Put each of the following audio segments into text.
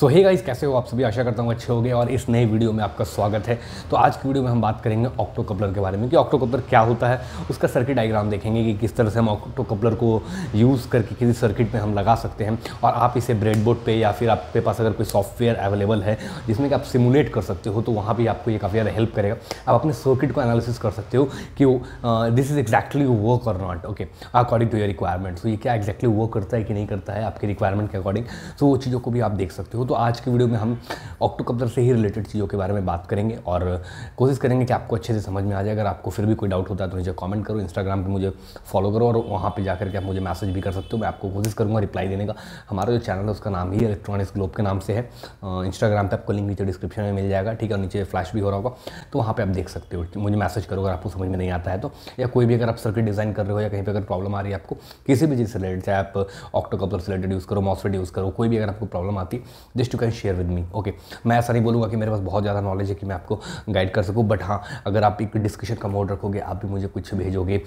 सो hey guys कैसे हो आप सभी आशा करता हूँ अच्छे हो गए और इस नए वीडियो में आपका स्वागत है तो आज की वीडियो में हम बात करेंगे ऑक्टो कपलर के बारे में कि ऑक्टो कपलर क्या होता है उसका सर्किट डायग्राम देखेंगे कि किस तरह से हम ऑक्टो कपलर को यूज़ करके किसी सर्किट में हम लगा सकते हैं और आप इसे ब्रेडबोर्ड पर या फिर आपके पास अगर कोई सॉफ्टवेयर अवेलेबल है जिसमें कि आप सिमुलेट कर सकते हो तो वहाँ भी आपको ये काफ़ी ज़्यादा हेल्प करेगा आप अपने सर्किट को एनालिसिस कर सकते हो कि दिस इज़ एग्जैक्टली वर्क और not okay according to your requirement so ये क्या एक्जैक्टली वर्क करता है कि नहीं करता है आपके रिक्वायरमेंट के अकॉर्डिंग सो वो चीज़ों को भी आप देख सकते हो तो आज के वीडियो में हम ऑक्टोकप्लर से ही रिलेटेड चीज़ों के बारे में बात करेंगे और कोशिश करेंगे कि आपको अच्छे से समझ में आ जाए अगर आपको फिर भी कोई डाउट होता है तो मुझे कमेंट करो इंस्टाग्राम पर मुझे फॉलो करो और वहाँ पर जाकर के आप मुझे मैसेज भी कर सकते हो मैं आपको कोशिश करूँगा रिप्लाई देने का हमारा जो चैनल है उसका नाम ही इलेक्ट्रॉनिक्स ग्लोब के नाम से है इंस्टाग्राम पर आपको लिंक नीचे डिस्क्रिप्शन में मिल जाएगा ठीक है नीचे फ्लैश भी हो रहा होगा तो वहाँ पर आप देख सकते हो मुझे मैसेज करो अगर आपको समझ में नहीं आता है तो या कोई भी अगर आप सर्किट डिज़ाइन कर रहे हो या कहीं पर अगर प्रॉब्लम आ रही है आपको किसी भी चीज़ से रिलेटेड चाहे आप ऑक्टोकप्लर से रिलेटेड यूज़ करो मॉसफेट यूज़ करो कोई भी अगर आपको प्रॉब्लम आती just you can share with me okay मैं ऐसा नहीं बोलूँगा कि मेरे पास बहुत ज़्यादा नॉलेज है कि मैं आपको गाइड कर सकूँ बट हाँ अगर आप एक डिस्कशन का मोड रखोगे आप भी मुझे कुछ भेजोगे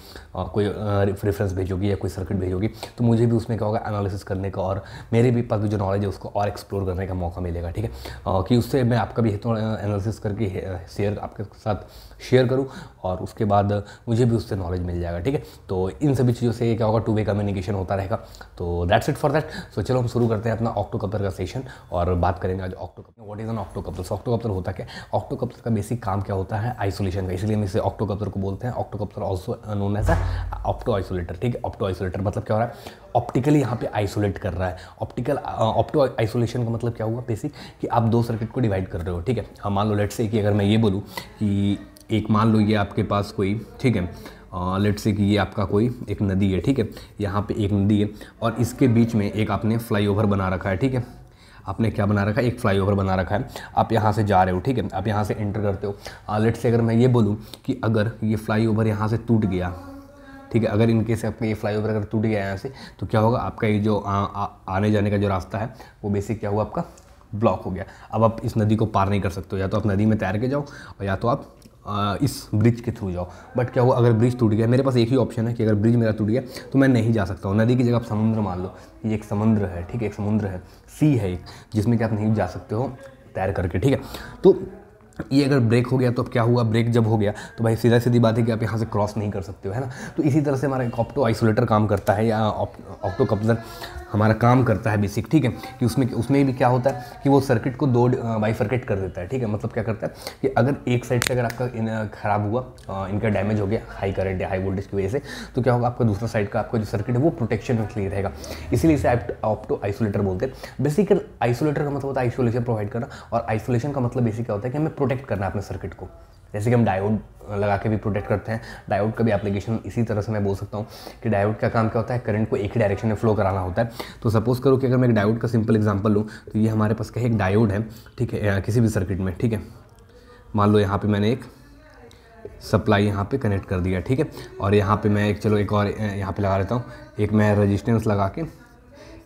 कोई रेफरेंस भेजोगे या कोई सर्किट भेजोगे तो मुझे भी उसमें क्या होगा एनालिसिस करने का और मेरे भी पास भी जो नॉलेज है उसको और एक्सप्लोर करने का मौका मिलेगा ठीक है कि उससे मैं आपका भी एनालिसिस करके शेयर आपके साथ शेयर करूँ और उसके बाद मुझे भी उससे नॉलेज मिल जाएगा ठीक है तो इन सभी चीज़ों से क्या होगा टू वे कम्युनिकेशन होता रहेगा तो that's it for that so चलो हम शुरू करते हैं अपना ऑक्टो कपर का सेशन और और बात करेंगे आज opto coupler what is an opto coupler so opto होता क्या ऑक्टो कप्तर का बेसिक काम क्या होता है आइसोलेशन का इसलिए हम इसे ऑक्टो को बोलते हैं opto coupler also known as opto isolator ठीक है ऑप्टो आइसोलेटर मतलब क्या हो रहा है ऑप्टिकली यहाँ पे आइसोलेट कर रहा है ऑप्टिकल ऑप्टो आइसोलेशन का मतलब क्या हुआ बेसिक कि आप दो सर्किट को डिवाइड कर रहे हो ठीक है हाँ मान लो लेट से कि अगर मैं ये बोलूँ कि एक मान लो ये आपके पास कोई ठीक है लेट uh, से कि ये आपका कोई एक नदी है ठीक है यहाँ पे एक नदी है और इसके बीच में एक आपने फ्लाईओवर बना रखा है ठीक है आपने क्या बना रखा है एक फ्लाई ओवर बना रखा है आप यहाँ से जा रहे हो ठीक है आप यहाँ से एंटर करते हो लेट से अगर मैं ये बोलूँ कि अगर ये फ्लाई ओवर यहाँ से टूट गया ठीक है अगर इनकेस आपके ये फ्लाई ओवर अगर टूट गया यहाँ से तो क्या होगा आपका ये जो आ, आ, आने जाने का जो रास्ता है वो बेसिक क्या हुआ आपका ब्लॉक हो गया अब आप इस नदी को पार नहीं कर सकते हो या तो आप नदी में तैर के जाओ और या तो आप इस ब्रिज के थ्रू जाओ बट क्या हुआ अगर ब्रिज टूट गया मेरे पास एक ही ऑप्शन है कि अगर ब्रिज मेरा टूट गया तो मैं नहीं जा सकता हूँ नदी की जगह आप समुद्र मान लो ये एक समुद्र है ठीक है एक समुद्र है सी है एक जिसमें कि आप नहीं जा सकते हो तैर करके ठीक है तो ये अगर ब्रेक हो गया तो अब क्या हुआ ब्रेक जब हो गया तो भाई सीधा सीधी बात है कि आप यहाँ से क्रॉस नहीं कर सकते हो है ना तो इसी तरह से हमारा एक ऑप्टो आइसोलेटर काम करता है या ऑप्टो कप्जर हमारा काम करता है बेसिक ठीक है कि उसमें उसमें भी क्या होता है कि वो सर्किट को दो बाई सर्किट कर देता है ठीक है मतलब क्या करता है कि अगर एक साइड से अगर आपका ख़राब हुआ इनका डैमेज हो गया हाई करंट या हाई वोल्टेज की वजह से तो क्या होगा आपका दूसरा साइड का आपका जो सर्किट है वो प्रोटेक्शन में क्लियर रहेगा इसीलिए इसे ऑप्टो आइसोलेटर बोलते हैं बेसिकल आइसोलेटर का मतलब होता है आइसोलेशन प्रोवाइड करना और आइसोलेशन का मतलब बेसिक क्या होता है कि हमें प्रोटेक्ट करना अपने सर्किट को जैसे कि हम डायोड लगा के भी प्रोटेक्ट करते हैं डायोड का भी एप्लीकेशन इसी तरह से मैं बोल सकता हूँ कि डायोड का काम क्या होता है करंट को एक ही डायरेक्शन में फ्लो कराना होता है तो सपोज़ करो कि अगर मैं एक डायोड का सिंपल एग्जांपल लूँ तो ये हमारे पास का एक डायोड है ठीक है किसी भी सर्किट में ठीक है मान लो यहाँ पर मैंने एक सप्लाई यहाँ पे कनेक्ट कर दिया ठीक है और यहाँ पे मैं एक चलो एक और यहाँ पे लगा लेता हूँ एक मैं रेजिस्टेंस लगा के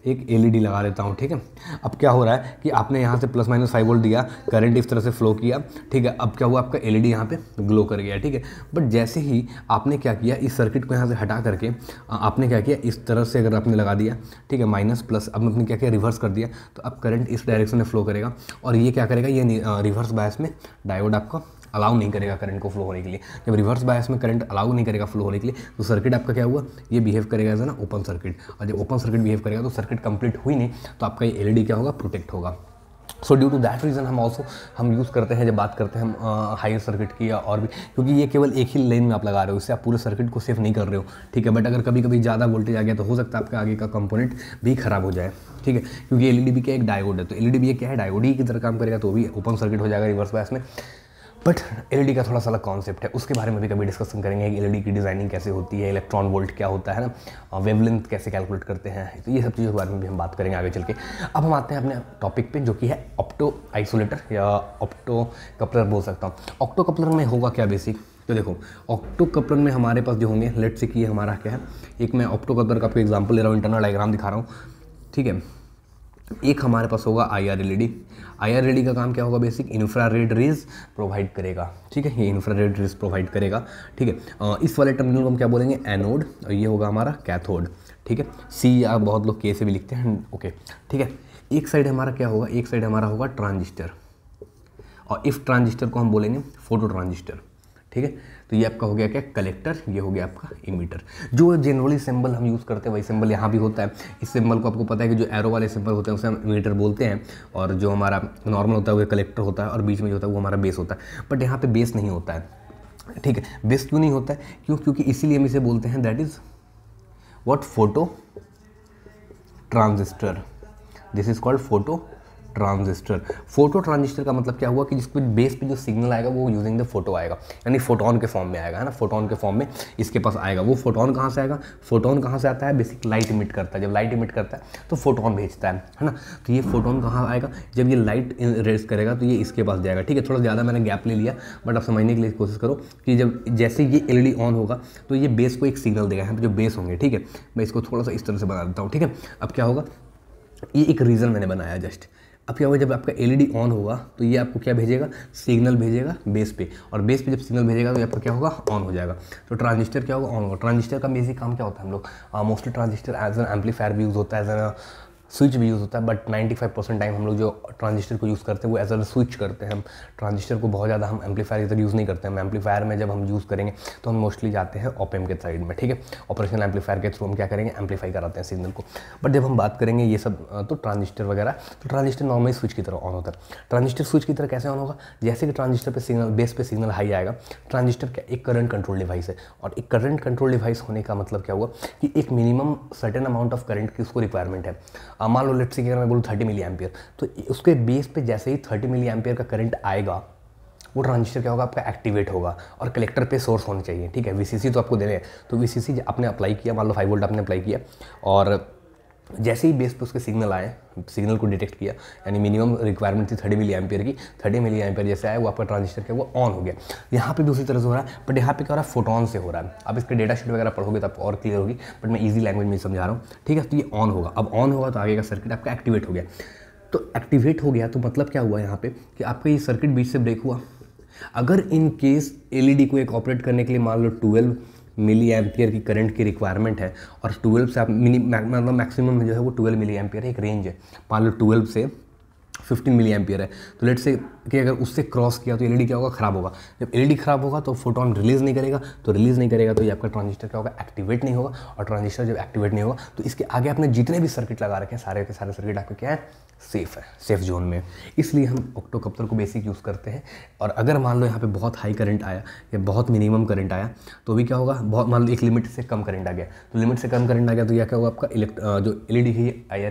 एक एलईडी e लगा देता हूँ ठीक है अब क्या हो रहा है कि आपने यहाँ से प्लस माइनस फाइव वोल्ट दिया करंट इस तरह से फ्लो किया ठीक है अब क्या हुआ आपका एल ई e यहाँ पर ग्लो कर गया ठीक है बट जैसे ही आपने क्या किया इस सर्किट को यहाँ से हटा करके आपने क्या किया इस तरह से अगर आपने लगा दिया ठीक है माइनस प्लस अब आपने क्या किया रिवर्स कर दिया तो अब करंट इस डायरेक्शन में फ्लो करेगा और ये क्या करेगा ये रिवर्स बायस में डायोड आपका अलाउ नहीं करेगा करंट को फ्लो होने के लिए जब रिवर्स बायस में करंट अलाउ नहीं करेगा फ्लो होने के लिए तो सर्किट आपका क्या हुआ ये बिहेव करेगा जो ना ओपन सर्किट और जब ओपन सर्किट बिहेव करेगा तो सर्किट कंप्लीट हुई नहीं तो आपका ये एल क्या होगा प्रोटेक्ट होगा so due to that reason हम ऑल्सो हम यूज़ करते हैं जब बात करते हैं हम हायर सर्किट की या और भी क्योंकि ये केवल एक ही लेन में आप लगा रहे हो इससे आप पूरे सर्किट को सेफ नहीं कर रहे हो ठीक है बट अगर कभी कभी ज़्यादा वोल्टेज आ गया तो हो सकता है आपका आगे का कंपोनेंट भी खराब हो जाए ठीक है क्योंकि एल ई डी भी क्या एक डायोड है तो एल ई डी भी क्या है डायोड ही की तरह काम करेगा तो भी ओपन सर्किट हो जाएगा रिवर्स बायस में बट एल का थोड़ा सा अलग कॉन्सेप्ट है उसके बारे में भी कभी डिस्कशन करेंगे कि एल की डिज़ाइनिंग कैसे होती है इलेक्ट्रॉन वोल्ट क्या होता है ना वेवलेंथ कैसे कैलकुलेट करते हैं तो ये सब चीज़ों के बारे में भी हम बात करेंगे आगे चल के अब हम आते हैं अपने टॉपिक पे जो कि है ऑप्टो आइसोलेटर या ऑप्टो कपलर बोल सकता हूँ ऑप्टो कपलर में होगा क्या बेसिक तो देखो ऑक्टो कपलर में हमारे पास जो होंगे लेट से कि हमारा क्या है एक मैं ऑप्टो कपलर का आपको एग्जाम्पल ले रहा हूँ इंटरनल डायग्राम दिखा रहा हूँ ठीक है एक हमारे पास होगा I R L I R का काम क्या होगा basic infrared rays provide करेगा ठीक है ये इन्फ्रा रेड रेज प्रोवाइड करेगा ठीक है इस वाले टर्मिनल को हम क्या बोलेंगे एनोड और ये होगा हमारा कैथोड ठीक है सी आप बहुत लोग के से भी लिखते हैं ओके ठीक है एक साइड हमारा क्या होगा एक साइड हमारा होगा ट्रांजिस्टर और इफ ट्रांजिस्टर को हम बोलेंगे फोटो ट्रांजिस्टर ठीक है तो ये आपका हो गया क्या कलेक्टर ये हो गया आपका इमीटर जो जनरली सिंबल हम यूज़ करते हैं वही सिंबल यहाँ भी होता है इस सिंबल को आपको पता है कि जो एरो वाले सिंबल होते हैं उसे हम इमीटर बोलते हैं और जो हमारा नॉर्मल होता है वो कलेक्टर होता है और बीच में जो होता है वो हमारा बेस होता है बट यहाँ पर बेस नहीं होता है ठीक है बेस क्यों नहीं होता है क्यों क्योंकि इसीलिए हम इसे बोलते हैं that is what photo transistor this is called photo transistor photo transistor का मतलब क्या हुआ कि जिसके बेस पे जो सिग्नल आएगा वो यूजिंग द फोटो आएगा यानी फोटोन के फॉर्म में आएगा है ना फोटोन के फॉर्म में इसके पास आएगा वो फोटोन कहाँ से आएगा फोटोन कहाँ से आता है बेसिक लाइट इमिट करता है जब लाइट इमिट करता है तो फोटोन भेजता है है ना तो ये फोटोन कहाँ आएगा जब ये लाइट रेस करेगा तो ये इसके पास जाएगा ठीक है थोड़ा ज़्यादा मैंने गैप ले लिया बट आप समझने के लिए कोशिश करो कि जब जैसे ये एल ऑन होगा तो ये बेस को एक सिग्नल देगा है जो बेस होंगे ठीक है मैं इसको थोड़ा सा इस तरह से बना देता हूँ ठीक है अब क्या होगा ये एक रीज़न मैंने बनाया जस्ट अब क्या होगा जब आपका एलईडी ऑन e होगा तो ये आपको क्या भेजेगा सिग्नल भेजेगा बेस पे और बेस पे जब सिग्नल भेजेगा तो आपका क्या होगा ऑन हो जाएगा तो ट्रांजिस्टर क्या होगा ऑन होगा ट्रांजिस्टर का बेसिक काम क्या होता है हम लोग mostly transistor as an amplifier भी यूज़ होता है एज एन स्विच भी यूज़ होता है बट 95 परसेंट टाइम हम लोग जो ट्रांजिस्टर को यूज़ करते हैं वो एज अ स्विच करते हैं हम ट्रांजिस्टर को बहुत ज़्यादा हम एम्पलीफायर इधर यूज़ नहीं करते हैं एम्पलीफायर में जब हम यूज़ करेंगे तो हम मोस्टली जाते हैं ऑप के साइड में ठीक है ऑपरेशन एम्पलीफायर के थ्रू हम क्या करेंगे एम्पलीफाई कराते हैं सिग्नल को बट जब हम बात करेंगे ये सब तो ट्रांजिस्टर वगैरह तो ट्रांजिस्टर नॉर्मली स्विच की तरह ऑन होता है ट्रांजिस्टर स्विच की तरह कैसे ऑन होगा जैसे कि ट्रांजिस्टर पर सिग्नल बेस पर सिग्नल हाई आएगा ट्रांजिस्टर क्या एक करंट कंट्रोल डिवाइस है और एक करंट कंट्रोल डिवाइस होने का मतलब क्या हुआ कि एक minimum certain amount of current की उसको रिक्वायरमेंट है मान लो लेफ्ट से अगर मैं बोलूँ थर्टी मिली एम्पियर तो उसके बेस पे जैसे ही थर्टी मिली एम्पियर का करंट आएगा वो ट्रांजिस्टर क्या होगा आपका एक्टिवेट होगा और कलेक्टर पे सोर्स होना चाहिए ठीक है वी तो आपको देने हैं तो सी आपने अप्लाई किया मान लो फाइव वोल्ट आपने अप्लाई किया और जैसे ही बेस पर उसके सिग्नल आए सिग्नल को डिटेक्ट किया यानी मिनिमम रिक्वायरमेंट थी थर्टी मिली एमपियर की थर्टी मिली एमपियर जैसे आया वो आपका ट्रांजिस्टर के वो ऑन हो गया यहाँ पे भी उसी तरह से हो रहा है बट यहाँ पे क्या हो रहा है फोटोन से हो रहा है अब इसके डेटा शीट वगैरह पढ़ोगे तो आप और क्लियर होगी बट मैं ईजी लैंग्वेज में समझा रहा हूँ ठीक है तो ये ऑन होगा अब ऑन होगा तो आगे का सर्किट आपका एक्टिवेट हो गया तो एक्टिवेट हो गया तो मतलब क्या हुआ यहाँ पे कि आपका ये सर्किट बीच से ब्रेक हुआ अगर इन केस एलईडी को एक ऑपरेट करने के लिए मान लो ट्वेल्व मिली एम्पियर की करंट की रिक्वायरमेंट है और ट्वेल्व से आप मिनी मतलब मैक्सिमम जो है वो ट्वेल्व मिली एम्पियर एक रेंज है मान लो ट्वेल्व से फिफ्टीन मिली एम्पियर है तो लेट से कि अगर उससे क्रॉस किया तो एलईडी e क्या होगा खराब होगा जब एलईडी e खराब होगा तो फोटोन रिलीज़ नहीं करेगा तो रिलीज़ नहीं करेगा तो ये आपका ट्रांजिस्टर क्या होगा एक्टिवेट नहीं होगा और ट्रांजिस्टर जब एक्टिवेट नहीं होगा तो इसके आगे आपने जितने भी सर्किट लगा रखे हैं सारे के सारे सर्किट आपके क्या है सेफ़ है सेफ़ जोन में इसलिए हम कप्तर को बेसिक यूज़ करते हैं और अगर मान लो यहाँ पे बहुत हाई करंट आया या बहुत मिनिमम करंट आया तो भी क्या होगा बहुत मान लो एक लिमिट से कम करंट आ गया तो लिमिट से कम करंट आ गया तो यह क्या होगा आपका इलेक्ट जो एल e है ये आई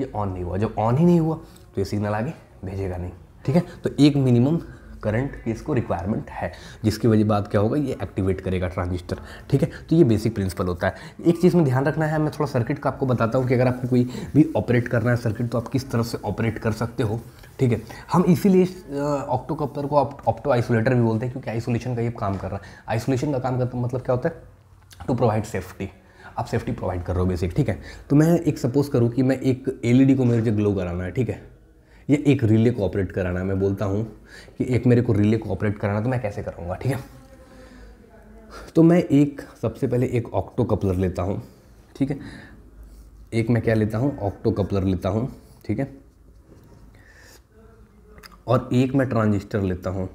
ये ऑन नहीं हुआ जब ऑन ही नहीं हुआ तो ये सिग्नल आगे भेजेगा नहीं ठीक है तो एक मिनिमम करंट की इसको रिक्वायरमेंट है जिसकी वजह बात क्या होगा ये एक्टिवेट करेगा ट्रांजिस्टर ठीक है तो ये बेसिक प्रिंसिपल होता है एक चीज़ में ध्यान रखना है मैं थोड़ा सर्किट का आपको बताता हूँ कि अगर आपको कोई भी ऑपरेट करना है सर्किट तो आप किस तरह से ऑपरेट कर सकते हो ठीक है हम इसीलिए ऑक्टो को ऑप्टो आइसोलेटर भी बोलते हैं क्योंकि आइसोलेशन का ये काम कर रहा है आइसोलेशन का काम करता मतलब क्या होता है टू प्रोवाइड सेफ्टी आप सेफ्टी प्रोवाइड कर रहे हो बेसिक ठीक है तो मैं एक सपोज करूँ कि मैं एक एलईडी e को मेरे जो ग्लो कराना है ठीक है ये एक रिले को ऑपरेट कराना मैं बोलता हूँ कि एक मेरे को रिले को ऑपरेट कराना तो मैं कैसे करूँगा ठीक है तो मैं एक सबसे पहले एक ऑक्टो कपलर लेता हूँ ठीक है एक मैं क्या लेता हूँ ऑक्टो कपलर लेता हूँ ठीक है और एक मैं ट्रांजिस्टर लेता हूँ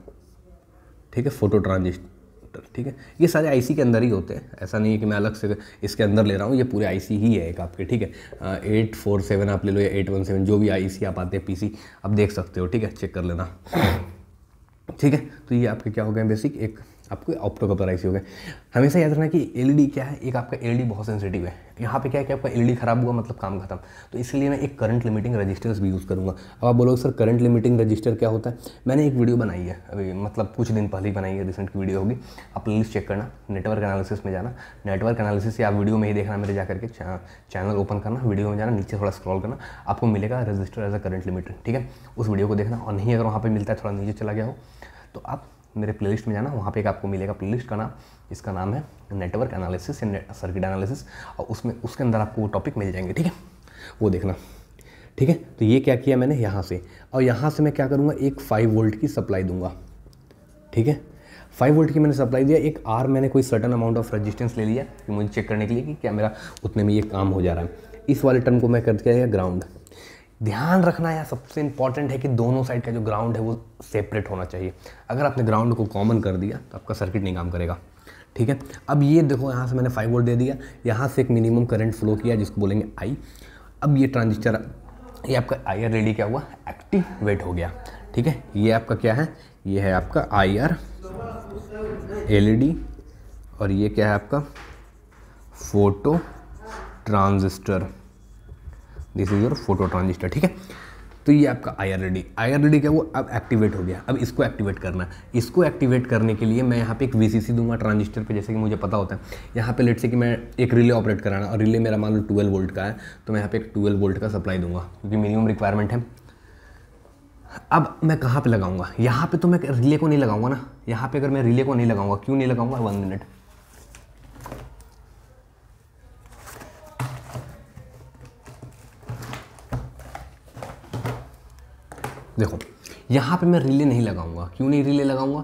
ठीक है फोटो ट्रांजिस्टर कंडक्टर ठीक है ये सारे आईसी के अंदर ही होते हैं ऐसा नहीं है कि मैं अलग से इसके अंदर ले रहा हूँ ये पूरे आईसी ही है एक आपके ठीक है एट फोर सेवन आप ले लो या एट वन सेवन जो भी आईसी आप आते हैं पीसी आप देख सकते हो ठीक है चेक कर लेना ठीक है तो ये आपके क्या हो गए बेसिक एक आपको ऑप्टो कपलर प्राइस हो गए हमेशा याद रखना कि एल क्या है एक आपका एल बहुत सेंसिटिव है यहाँ पे क्या है कि आपका एल ख़राब हुआ मतलब काम खत्म तो इसलिए मैं एक करंट लिमिटिंग रजिस्टर्स भी यूज़ करूँगा अब आप बोलोगे सर करंट लिमिटिंग रजिस्टर क्या होता है मैंने एक वीडियो बनाई है अभी मतलब कुछ दिन पहले ही बनाई है रिसेंट की वीडियो होगी आप प्लीज़ चेक करना नेटवर्क एनालिसिस में जाना नेटवर्क एनालिसिस या वीडियो में ही देखना मेरे जा करके चैनल ओपन करना वीडियो में जाना नीचे थोड़ा स्क्रॉल करना आपको मिलेगा resistor as a current limiter ठीक है उस वीडियो को देखना और नहीं अगर वहाँ पर मिलता है थोड़ा नीचे चला गया हो तो आप मेरे प्लेलिस्ट में जाना वहाँ पे एक आपको मिलेगा प्लेलिस्ट का नाम इसका नाम है network analysis and circuit analysis और उसमें उसके अंदर आपको वो टॉपिक मिल जाएंगे ठीक है वो देखना ठीक है तो ये क्या किया मैंने यहाँ से और यहाँ से मैं क्या करूँगा एक फाइव वोल्ट की सप्लाई दूंगा ठीक है फाइव वोल्ट की मैंने सप्लाई दिया एक आर मैंने कोई सर्टन अमाउंट ऑफ रजिस्टेंस ले लिया कि मुझे चेक करने के लिए कि क्या मेरा उतने में ये काम हो जा रहा है इस वाले टर्म को मैं कर दिया ग्राउंड ध्यान रखना यहाँ सबसे इंपॉर्टेंट है कि दोनों साइड का जो ग्राउंड है वो सेपरेट होना चाहिए अगर आपने ग्राउंड को कॉमन कर दिया तो आपका सर्किट नहीं काम करेगा ठीक है अब ये देखो यहाँ से मैंने फाइव वोल्ट दे दिया यहाँ से एक मिनिमम करंट फ्लो किया जिसको बोलेंगे आई अब ये ट्रांजिस्टर ये आपका आई आर रेडी क्या हुआ एक्टिवेट हो गया ठीक है ये आपका क्या है ये है आपका आई आर एल और ये क्या है आपका photo transistor this is your photo transistor ठीक है तो ये आपका I R ready I R ready क्या वो अब एक्टिवेट हो गया अब इसको एक्टिवेट करना इसको एक्टिवेट करने के लिए मैं यहाँ पे एक वी दूंगा ट्रांजिस्टर पे जैसे कि मुझे पता होता है यहाँ पे लेट से कि मैं एक रिले ऑपरेट कराना और रिले मेरा मान लो ट्वेल्व वोल्ट का है तो मैं यहाँ पे एक ट्वेल्व वोल्ट का सप्लाई दूंगा क्योंकि मिनिमम रिक्वायरमेंट है अब मैं कहाँ पर लगाऊंगा यहाँ पर तो मैं रिले को नहीं लगाऊंगा ना यहाँ पर अगर मैं रिले को नहीं लगाऊंगा क्यों नहीं लगाऊंगा वन मिनट देखो यहाँ पे मैं रिले नहीं लगाऊंगा क्यों नहीं रिले लगाऊंगा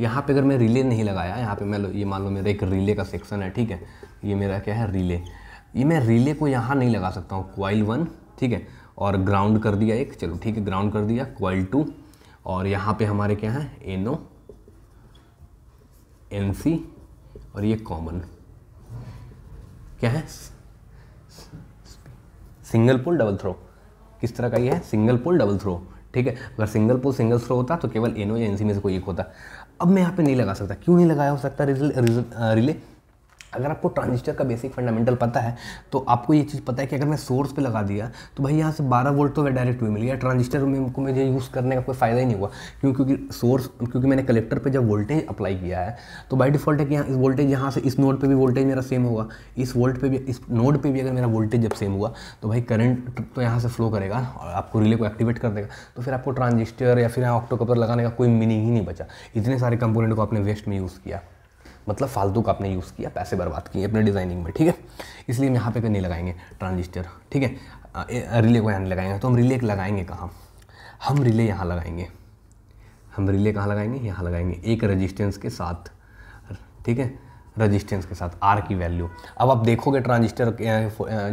यहाँ पे अगर मैं रिले नहीं लगाया यहाँ पे मैं ये मान लो मेरा एक रिले का सेक्शन है ठीक है ये मेरा क्या है रिले ये मैं रिले को यहाँ नहीं लगा सकता हूँ क्वाइल वन ठीक है और ग्राउंड कर दिया एक चलो ठीक है ग्राउंड कर दिया क्वाइल टू और यहाँ पर हमारे क्या है एनो एन सी और ये कॉमन क्या है सिंगल पुल डबल थ्रो किस तरह का ये है सिंगल पुल डबल थ्रो ठीक है अगर सिंगल पोल सिंगल थ्रो होता तो केवल एनओ या एनसी में से कोई एक होता अब मैं यहाँ पे नहीं लगा सकता क्यों नहीं लगाया हो सकता रिले अगर आपको ट्रांजिस्टर का बेसिक फंडामेंटल पता है तो आपको ये चीज़ पता है कि अगर मैं सोर्स पे लगा दिया तो भाई यहाँ से 12 वोल्ट तो वह डायरेक्ट भी मिल गया ट्रांजिस्टर में को मुझे यूज़ करने का कोई फ़ायदा ही नहीं हुआ क्यों क्योंकि सोर्स क्योंकि मैंने कलेक्टर पे जब वोल्टेज अप्लाई किया है तो बाई डिफ़ॉल्ट है कि यहाँ इस वोल्टेज यहाँ से इस नोड पर भी वोल्टेज मेरा सेम होगा इस वोल्ट पर भी इस नोड पर भी अगर मेरा वोल्टेज जब सेम हुआ तो भाई करंट तो यहाँ से फ्लो करेगा और आपको रिले को एक्टिवेट कर देगा तो फिर आपको ट्रांजिस्टर या फिर यहाँ ऑक्टोकपर लगाने का कोई मीनिंग ही नहीं बचा इतने सारे कंपोनेंट को आपने वेस्ट में यूज़ किया मतलब फालतू का आपने यूज़ किया पैसे बर्बाद किए अपने डिज़ाइनिंग में ठीक है इसलिए हम यहाँ पे नहीं लगाएंगे ट्रांजिस्टर ठीक है रिले को यहाँ नहीं लगाएंगे तो हम रिले लगाएंगे कहाँ हम रिले यहाँ लगाएंगे हम रिले कहाँ लगाएंगे यहाँ लगाएंगे एक रजिस्टेंस के साथ ठीक है रजिस्टेंस के साथ आर की वैल्यू अब आप देखोगे ट्रांजिस्टर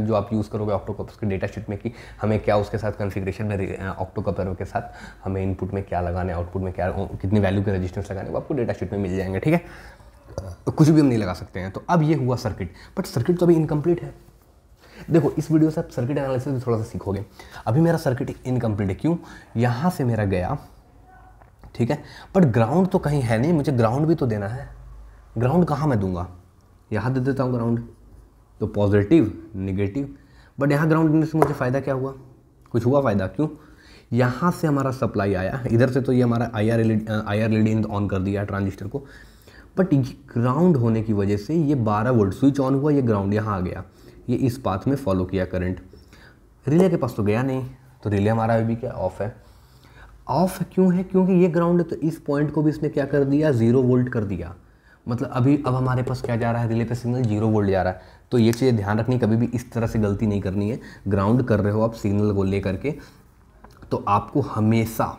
जो आप यूज़ करोगे ऑक्टोकप्स के डेटा शीट में कि हमें क्या उसके साथ कॉन्फ़िगरेशन में ऑक्टोकपर के साथ हमें इनपुट में क्या लगाने आउटपुट में क्या कितनी वैल्यू के रजिस्टेंस लगाने वो आपको डेटा शीट में मिल जाएंगे ठीक है कुछ भी हम नहीं लगा सकते हैं तो अब ये हुआ सर्किट बट सर्किट तो अभी इनकम्प्लीट है देखो इस वीडियो से आप सर्किट एनालिसिस भी थोड़ा सा सीखोगे अभी मेरा सर्किट इनकम्प्लीट है क्यों यहाँ से मेरा गया ठीक है बट ग्राउंड तो कहीं है नहीं मुझे ग्राउंड भी तो देना है ग्राउंड कहाँ मैं दूंगा यहाँ दे देता हूँ ग्राउंड तो पॉजिटिव निगेटिव बट यहाँ ग्राउंड देने से मुझे फ़ायदा क्या हुआ कुछ हुआ फ़ायदा क्यों यहाँ से हमारा सप्लाई आया इधर से तो ये हमारा I R L I R L on कर दिया ट्रांजिस्टर को बट ग्राउंड होने की वजह से ये 12 वोल्ट स्विच ऑन हुआ ये ग्राउंड यहाँ आ गया ये इस पाथ में फॉलो किया करंट रिले के पास तो गया नहीं तो रिले हमारा अभी क्या ऑफ है ऑफ क्यों है क्योंकि ये ग्राउंड है तो इस पॉइंट को भी इसने क्या कर दिया ज़ीरो वोल्ट कर दिया मतलब अभी अब हमारे पास क्या जा रहा है रिले पे सिग्नल जीरो वोल्ट जा रहा है तो ये चीज़ें ध्यान रखनी कभी भी इस तरह से गलती नहीं करनी है ग्राउंड कर रहे हो आप सिग्नल को ले करके तो आपको हमेशा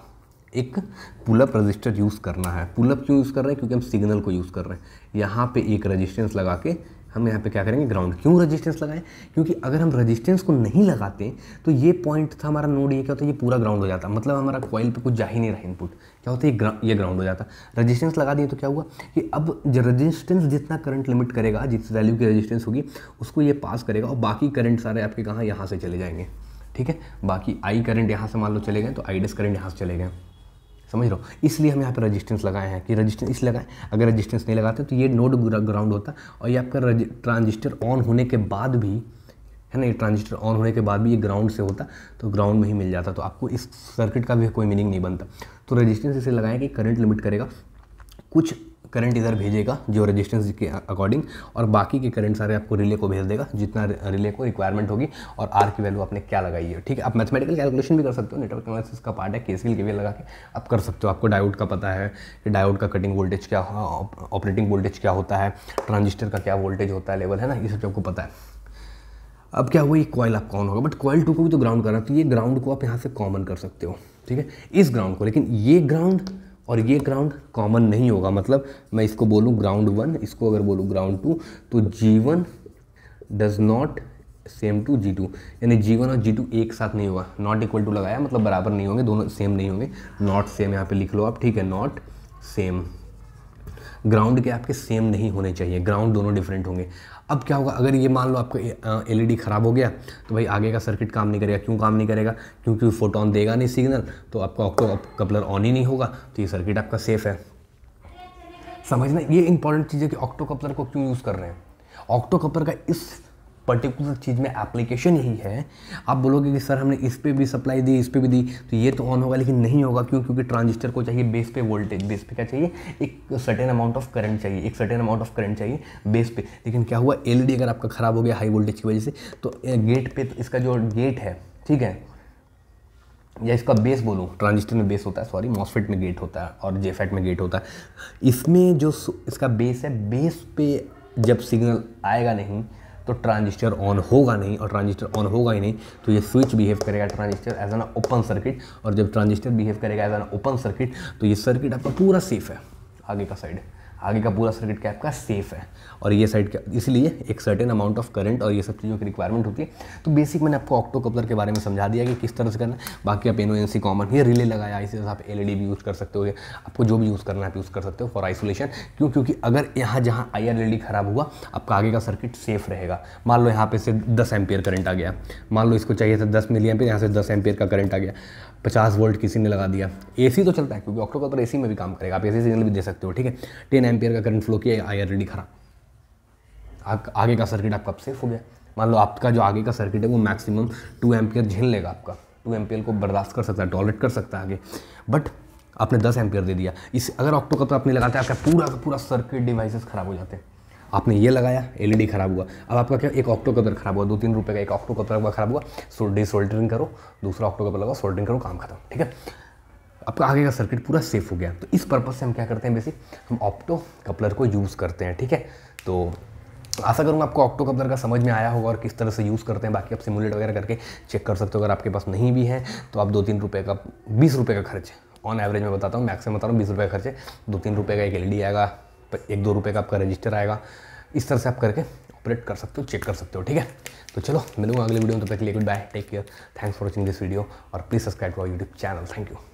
एक पुलअप रजिस्टर यूज़ करना है पुलअप क्यों यूज़ कर रहे हैं क्योंकि हम सिग्नल को यूज़ कर रहे हैं यहाँ पे एक रजिस्टेंस लगा के हम यहाँ पे क्या करेंगे ग्राउंड क्यों रजिस्टेंस लगाएं क्योंकि अगर हम रजिस्टेंस को नहीं लगाते तो ये पॉइंट था हमारा नोड ये क्या होता है ये पूरा ग्राउंड हो जाता मतलब हमारा कॉइल पे कुछ जा ही नहीं रहा इनपुट क्या होता है ये ग्राउंड हो जाता रजिस्टेंस लगा दिए तो क्या हुआ कि अब रजिस्टेंस जितना करंट लिमिट करेगा जिस वैल्यू की रजिस्टेंस होगी उसको ये पास करेगा और बाकी करंट सारे आपके कहाँ यहाँ से चले जाएंगे ठीक है बाकी आई करंट यहाँ से मान लो चले गए तो आई डेस करंट यहाँ से चले गए समझ लो इसलिए हम यहाँ पर रजिस्टेंस लगाए हैं कि रजिस्टेंस इसलिए लगाएं अगर रजिस्टेंस नहीं लगाते तो ये नोड ग्राउंड होता और ये आपका ट्रांजिस्टर ऑन होने के बाद भी है ना ये ट्रांजिस्टर ऑन होने के बाद भी ये ग्राउंड से होता तो ग्राउंड में ही मिल जाता तो आपको इस सर्किट का भी कोई मीनिंग नहीं बनता तो रजिस्टेंस इसे लगाएं कि करंट लिमिट करेगा कुछ करंट इधर भेजेगा जो रजिस्टेंस के अकॉर्डिंग और बाकी के करंट सारे आपको रिले को भेज देगा जितना रिले को रिक्वायरमेंट होगी और आर की वैल्यू आपने क्या लगाई है ठीक है आप मैथमेटिकल कैलकुलेशन भी कर सकते हो नेटवर्क एनालिसिस का पार्ट है केसिल के भी लगा के आप कर सकते हो आपको डायोड का पता है कि डायोड का कटिंग वोल्टेज क्या ऑपरेटिंग वोल्टेज क्या होता है ट्रांजिस्टर का क्या वोल्टेज होता है लेवल है ना ये सब आपको पता है अब क्या हुआ ये कॉयल आप कौन होगा बट कॉयल टू को भी तो ग्राउंड करना तो ये ग्राउंड को आप यहाँ से कॉमन कर सकते हो ठीक है इस ग्राउंड को लेकिन ये ग्राउंड और ये ग्राउंड कॉमन नहीं होगा मतलब मैं इसको बोलूँ ग्राउंड वन इसको अगर बोलूँ ग्राउंड टू तो G one does not same to G two यानी जी वन और जी टू एक साथ नहीं होगा नॉट इक्वल टू लगाया मतलब बराबर नहीं होंगे दोनों सेम नहीं होंगे नॉट सेम यहाँ पे लिख लो आप ठीक है नॉट सेम ग्राउंड के आपके सेम नहीं होने चाहिए ग्राउंड दोनों डिफरेंट होंगे अब क्या होगा अगर ये मान लो आपका एलईडी e ख़राब हो गया तो भाई आगे का सर्किट काम नहीं करेगा क्यों काम नहीं करेगा क्योंकि फोटोन देगा नहीं सिग्नल तो आपका ऑक्टो कपलर ऑन ही नहीं होगा तो ये सर्किट आपका सेफ़ है समझना ये इंपॉर्टेंट चीज़ है कि ऑक्टो कपलर को क्यों यूज़ कर रहे हैं ऑक्टो कपलर का इस पर्टिकुलर चीज़ में एप्लीकेशन ही है आप बोलोगे कि सर हमने इस पर भी सप्लाई दी इस पर भी दी तो ये तो ऑन होगा लेकिन नहीं होगा क्यों क्योंकि ट्रांजिस्टर को चाहिए बेस पे वोल्टेज बेस पे क्या चाहिए एक सर्टेन अमाउंट ऑफ करंट चाहिए एक सर्टेन अमाउंट ऑफ करंट चाहिए बेस पे लेकिन क्या हुआ एल अगर आपका ख़राब हो गया हाई वोल्टेज की वजह से तो गेट पे तो इसका जो गेट है ठीक है या इसका बेस बोलूँ ट्रांजिस्टर में बेस होता है सॉरी मॉसफेट में गेट होता है और जेफेट में गेट होता है इसमें जो इसका बेस है बेस पे जब सिग्नल आएगा नहीं तो ट्रांजिस्टर ऑन होगा नहीं और ट्रांजिस्टर ऑन होगा ही नहीं तो ये स्विच बिहेव करेगा transistor as an open circuit और जब ट्रांजिस्टर बिहेव करेगा एज एन ओपन सर्किट तो ये सर्किट आपका पूरा सेफ है आगे का साइड आगे का पूरा सर्किट क्या आपका सेफ़ है और ये साइड का इसलिए एक सर्टेन अमाउंट ऑफ करंट और ये सब चीज़ों की रिक्वायरमेंट होती है तो बेसिक मैंने आपको ऑक्टो कपलर के बारे में समझा दिया कि किस तरह से करना है बाकी आप एनओ कॉमन ही रिले लगाया इसी तरह आप एल e भी यूज़ कर सकते हो आपको जो भी यूज़ करना है आप यूज़ कर सकते हो फॉर आइसोलेशन क्यों क्योंकि अगर यहाँ जहाँ आई e ख़राब हुआ आपका आगे का सर्किट सेफ रहेगा मान लो यहाँ पे से दस एम्पियर करंट आ गया मान लो इसको चाहिए था दस मिली एम्पियर यहाँ से दस एम्पियर का करंट आ गया पचास वोल्ट किसी ने लगा दिया एसी तो चलता है क्योंकि ऑक्टो कपलर एसी में भी काम करेगा आप एसी सिग्नल भी दे सकते हो ठीक है टेन एम्पियर का करंट फ्लो किया आई ऑलरेडी खराब आगे का सर्किट आपका सेफ हो गया मान लो आपका जो आगे का सर्किट है वो मैक्सिमम टू एम्पियर झेल लेगा आपका टू एम्पियर को बर्दाश्त कर सकता है टॉलरेट कर सकता है आगे बट आपने दस एम्पियर दे दिया इस अगर ऑक्टो का तो आपने लगाते तो आपका पूरा का पूरा सर्किट डिवाइसेस खराब हो जाते हैं आपने ये लगाया एलईडी खराब हुआ अब आपका क्या एक ऑक्टो तो कपलर खराब हुआ दो तीन रुपए का एक ऑक्टो कपलर हुआ खराब हुआ सो डी सोल्डरिंग करो दूसरा ऑक्टो कपलर लगाओ सोल्डरिंग करो काम खत्म ठीक है आपका आगे का सर्किट पूरा सेफ हो गया तो इस पर्पज़ से हम क्या करते हैं बेसिक हम ऑप्टो कपलर को यूज़ करते हैं ठीक है तो आशा करूँगा आपको ऑक्टो कपलर का समझ में आया होगा और किस तरह से यूज़ करते हैं बाकी आप सिमुलेट वगैरह करके चेक कर सकते हो अगर आपके पास नहीं भी है तो आप दो तीन रुपये का बीस रुपये का खर्च ऑन एवरेज मैं बताता हूँ मैक्सिमम बता रहा हूँ बीस रुपये का खर्च दो तीन रुपये का एक एल आएगा एक दो रुपये का आपका रजिस्टर आएगा इस तरह से आप करके ऑपरेट कर सकते हो चेक कर सकते हो ठीक है तो चलो मिलूंगा अगले वीडियो में तो तक लिए good bye take care thanks for watching this video और please subscribe to our YouTube channel thank you